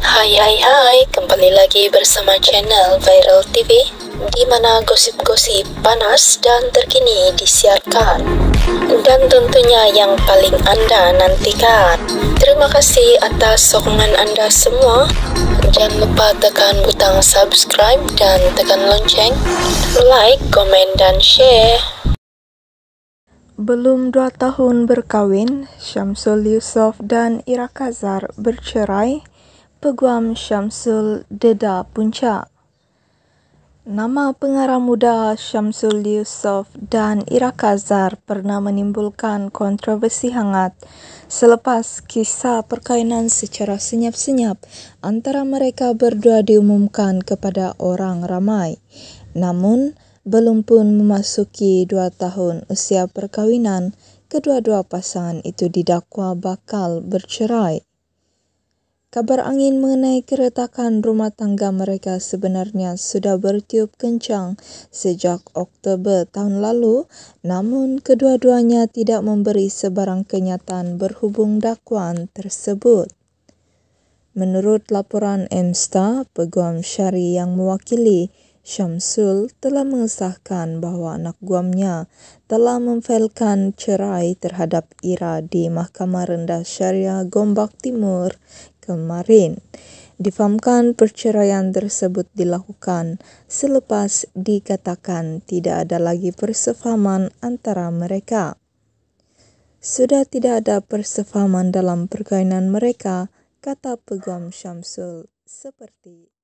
Hai hai hai, kembali lagi bersama channel Viral TV di mana gosip-gosip panas dan terkini disiarkan dan tentunya yang paling Anda nantikan. Terima kasih atas sokongan Anda semua. Jangan lupa tekan butang subscribe dan tekan lonceng, like, komen, dan share. Belum dua tahun berkawin, Syamsul Yusof dan Ira Kazar bercerai Peguam Syamsul Deda Puncak. Nama pengarah muda Syamsul Yusof dan Ira Kazar pernah menimbulkan kontroversi hangat selepas kisah perkainan secara senyap-senyap antara mereka berdua diumumkan kepada orang ramai. Namun, belum pun memasuki dua tahun usia perkawinan, kedua-dua pasangan itu didakwa bakal bercerai. Kabar angin mengenai keretakan rumah tangga mereka sebenarnya sudah bertiup kencang sejak Oktober tahun lalu namun kedua-duanya tidak memberi sebarang kenyataan berhubung dakwaan tersebut. Menurut laporan MSTA, peguam syari yang mewakili Syamsul telah mengesahkan bahwa anak guamnya telah memfailkan cerai terhadap Ira di Mahkamah Rendah Syariah Gombak Timur kemarin. Difamkan perceraian tersebut dilakukan selepas dikatakan tidak ada lagi persefahaman antara mereka. Sudah tidak ada persefahaman dalam perkawinan mereka, kata Peguam Syamsul, seperti